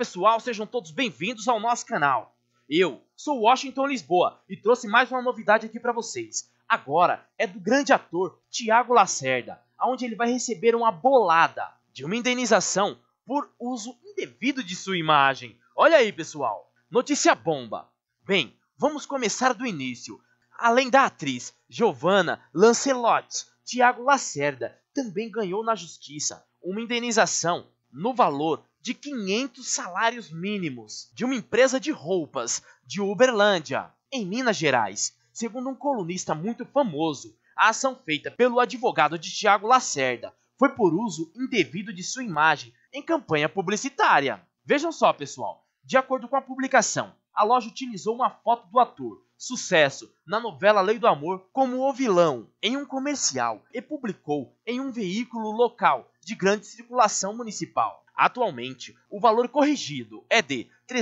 pessoal, sejam todos bem-vindos ao nosso canal. Eu sou Washington Lisboa e trouxe mais uma novidade aqui para vocês. Agora é do grande ator Tiago Lacerda, onde ele vai receber uma bolada de uma indenização por uso indevido de sua imagem. Olha aí, pessoal. Notícia bomba. Bem, vamos começar do início. Além da atriz Giovanna Lancelot, Tiago Lacerda também ganhou na justiça uma indenização no valor de 500 salários mínimos de uma empresa de roupas de Uberlândia, em Minas Gerais. Segundo um colunista muito famoso, a ação feita pelo advogado de Tiago Lacerda foi por uso indevido de sua imagem em campanha publicitária. Vejam só, pessoal. De acordo com a publicação, a loja utilizou uma foto do ator sucesso na novela Lei do Amor como o vilão em um comercial e publicou em um veículo local de grande circulação municipal. Atualmente, o valor corrigido é de R$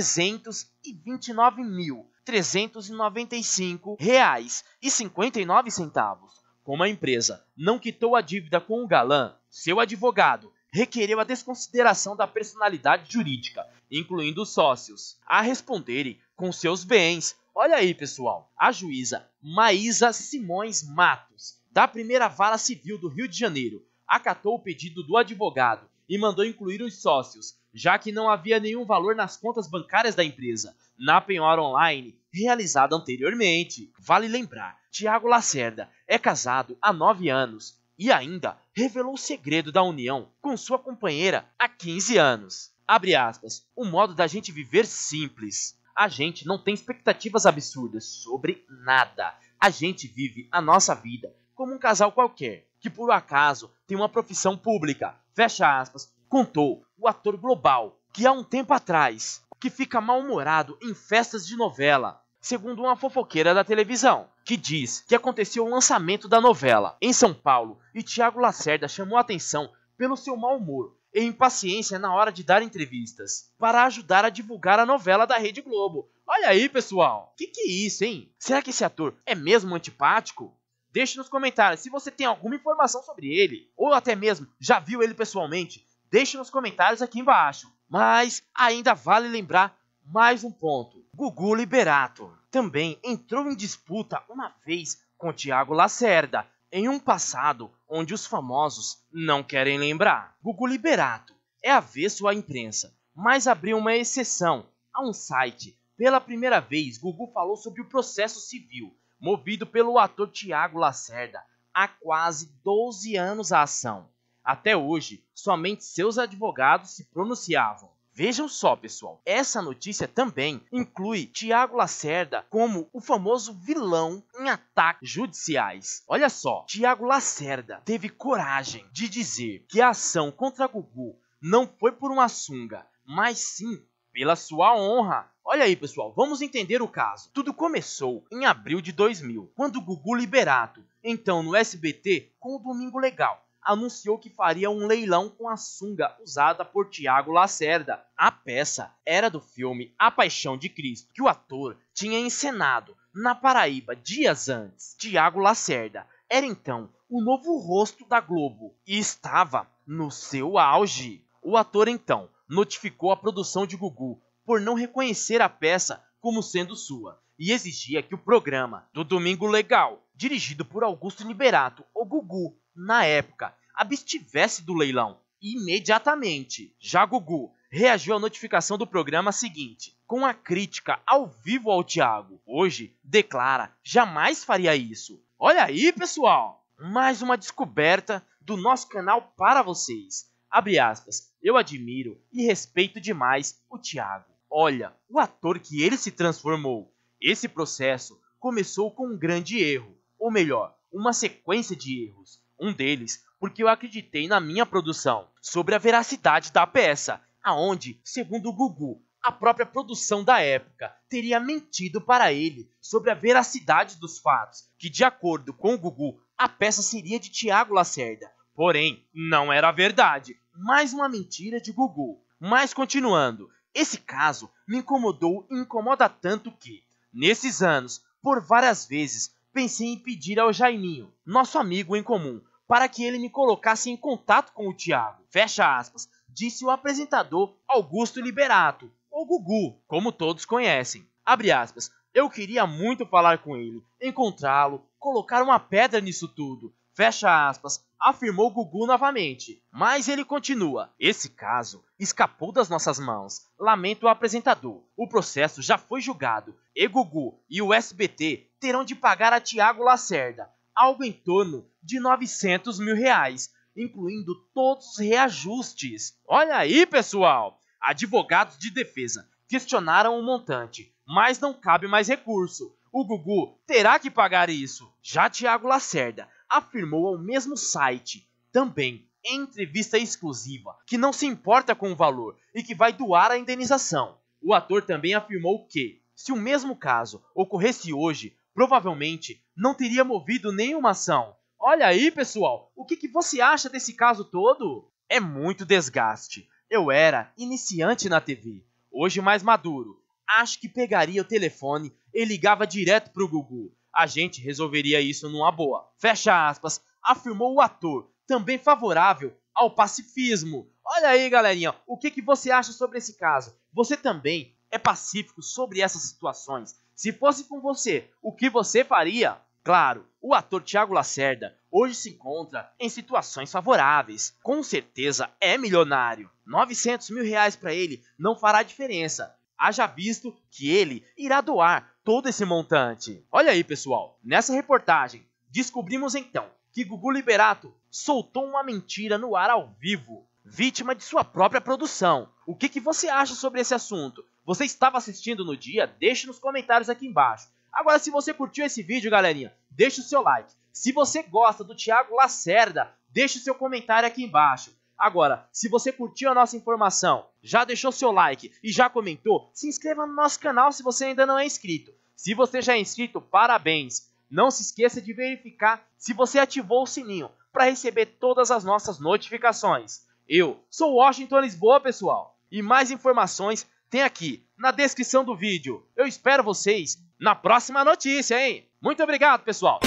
329.395,59. Como a empresa não quitou a dívida com o galã, seu advogado requereu a desconsideração da personalidade jurídica, incluindo os sócios, a responderem com seus bens. Olha aí, pessoal, a juíza Maísa Simões Matos, da Primeira Vara Civil do Rio de Janeiro, acatou o pedido do advogado e mandou incluir os sócios, já que não havia nenhum valor nas contas bancárias da empresa, na penhora online realizada anteriormente. Vale lembrar, Tiago Lacerda é casado há nove anos e ainda revelou o segredo da união com sua companheira há 15 anos. Abre aspas, o um modo da gente viver simples. A gente não tem expectativas absurdas sobre nada. A gente vive a nossa vida como um casal qualquer que por acaso tem uma profissão pública, fecha aspas, contou o ator global que há um tempo atrás que fica mal-humorado em festas de novela, segundo uma fofoqueira da televisão, que diz que aconteceu o lançamento da novela em São Paulo e Tiago Lacerda chamou a atenção pelo seu mau humor e impaciência na hora de dar entrevistas, para ajudar a divulgar a novela da Rede Globo. Olha aí, pessoal! Que que é isso, hein? Será que esse ator é mesmo antipático? Deixe nos comentários se você tem alguma informação sobre ele, ou até mesmo já viu ele pessoalmente, deixe nos comentários aqui embaixo. Mas ainda vale lembrar mais um ponto. Gugu Liberato também entrou em disputa uma vez com Tiago Lacerda, em um passado onde os famosos não querem lembrar. Gugu Liberato é avesso à imprensa, mas abriu uma exceção a um site. Pela primeira vez, Gugu falou sobre o processo civil movido pelo ator Tiago Lacerda há quase 12 anos a ação. Até hoje, somente seus advogados se pronunciavam. Vejam só, pessoal, essa notícia também inclui Tiago Lacerda como o famoso vilão em ataques judiciais. Olha só, Tiago Lacerda teve coragem de dizer que a ação contra Gugu não foi por uma sunga, mas sim pela sua honra. Olha aí, pessoal, vamos entender o caso. Tudo começou em abril de 2000, quando Gugu Liberato, então no SBT, com o Domingo Legal, anunciou que faria um leilão com a sunga usada por Tiago Lacerda. A peça era do filme A Paixão de Cristo, que o ator tinha encenado na Paraíba dias antes. Tiago Lacerda era então o novo rosto da Globo e estava no seu auge. O ator então notificou a produção de Gugu por não reconhecer a peça como sendo sua e exigia que o programa do Domingo Legal, dirigido por Augusto Liberato, o Gugu, na época, abstivesse do leilão imediatamente. Já Gugu reagiu à notificação do programa seguinte, com a crítica ao vivo ao Thiago. Hoje, declara, jamais faria isso. Olha aí, pessoal! Mais uma descoberta do nosso canal para vocês. Abre aspas. Eu admiro e respeito demais o Thiago. Olha, o ator que ele se transformou. Esse processo começou com um grande erro, ou melhor, uma sequência de erros. Um deles, porque eu acreditei na minha produção, sobre a veracidade da peça, aonde, segundo o Gugu, a própria produção da época teria mentido para ele sobre a veracidade dos fatos, que de acordo com o Gugu, a peça seria de Tiago Lacerda Porém, não era verdade. Mais uma mentira de Gugu. Mas continuando, esse caso me incomodou e incomoda tanto que, nesses anos, por várias vezes, pensei em pedir ao Jaiminho, nosso amigo em comum, para que ele me colocasse em contato com o Thiago. Fecha aspas, disse o apresentador Augusto Liberato, ou Gugu, como todos conhecem. Abre aspas, eu queria muito falar com ele, encontrá-lo, colocar uma pedra nisso tudo, Fecha aspas, afirmou Gugu novamente. Mas ele continua: Esse caso escapou das nossas mãos. Lamento o apresentador. O processo já foi julgado e Gugu e o SBT terão de pagar a Tiago Lacerda algo em torno de 900 mil reais, incluindo todos os reajustes. Olha aí, pessoal! Advogados de defesa questionaram o montante, mas não cabe mais recurso. O Gugu terá que pagar isso. Já Tiago Lacerda afirmou ao mesmo site, também em entrevista exclusiva, que não se importa com o valor e que vai doar a indenização. O ator também afirmou que, se o mesmo caso ocorresse hoje, provavelmente não teria movido nenhuma ação. Olha aí, pessoal, o que, que você acha desse caso todo? É muito desgaste. Eu era iniciante na TV, hoje mais maduro. Acho que pegaria o telefone e ligava direto pro Gugu. A gente resolveria isso numa boa. Fecha aspas, afirmou o ator, também favorável ao pacifismo. Olha aí, galerinha, o que, que você acha sobre esse caso? Você também é pacífico sobre essas situações. Se fosse com você, o que você faria? Claro, o ator Tiago Lacerda hoje se encontra em situações favoráveis. Com certeza é milionário. 900 mil reais para ele não fará diferença. Haja visto que ele irá doar todo esse montante. Olha aí, pessoal. Nessa reportagem, descobrimos então que Gugu Liberato soltou uma mentira no ar ao vivo, vítima de sua própria produção. O que, que você acha sobre esse assunto? Você estava assistindo no dia? Deixe nos comentários aqui embaixo. Agora, se você curtiu esse vídeo, galerinha, deixe o seu like. Se você gosta do Thiago Lacerda, deixe o seu comentário aqui embaixo. Agora, se você curtiu a nossa informação, já deixou seu like e já comentou, se inscreva no nosso canal se você ainda não é inscrito. Se você já é inscrito, parabéns! Não se esqueça de verificar se você ativou o sininho para receber todas as nossas notificações. Eu sou Washington Lisboa, pessoal, e mais informações tem aqui na descrição do vídeo. Eu espero vocês na próxima notícia, hein? Muito obrigado, pessoal!